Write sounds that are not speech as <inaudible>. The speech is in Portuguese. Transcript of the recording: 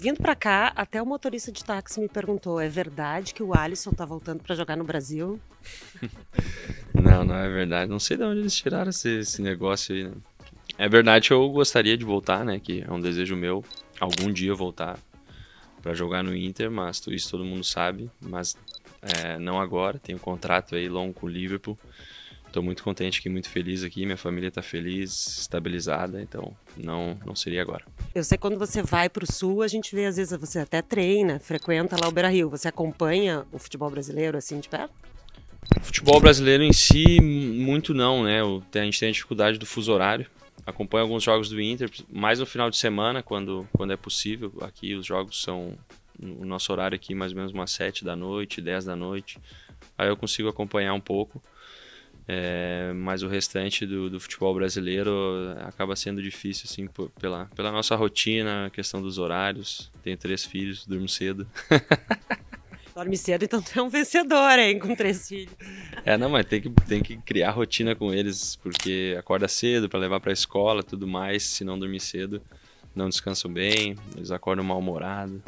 Vindo para cá, até o motorista de táxi me perguntou: é verdade que o Alisson tá voltando para jogar no Brasil? <laughs> não, não é verdade. Não sei de onde eles tiraram esse, esse negócio aí. Né? É verdade, eu gostaria de voltar, né? Que é um desejo meu algum dia voltar para jogar no Inter, mas isso todo mundo sabe. Mas é, não agora. Tem um contrato aí longo com o Liverpool. Estou muito contente aqui, muito feliz aqui. Minha família está feliz, estabilizada, então não não seria agora. Eu sei quando você vai para o sul, a gente vê às vezes você até treina, frequenta lá o Beira Rio. Você acompanha o futebol brasileiro assim de perto? O futebol brasileiro em si, muito não, né? A gente tem a dificuldade do fuso horário. Acompanho alguns jogos do Inter, mais no final de semana, quando, quando é possível. Aqui os jogos são. O nosso horário aqui, mais ou menos umas 7 da noite, 10 da noite. Aí eu consigo acompanhar um pouco. É, mas o restante do, do, futebol brasileiro acaba sendo difícil, assim, por, pela, pela nossa rotina, a questão dos horários. Tenho três filhos, durmo cedo. <laughs> Dorme cedo, então tu é um vencedor, hein, com três filhos. É, não, mas tem que, tem que criar rotina com eles, porque acorda cedo para levar pra escola tudo mais. Se não dormir cedo, não descansam bem, eles acordam mal-humorados.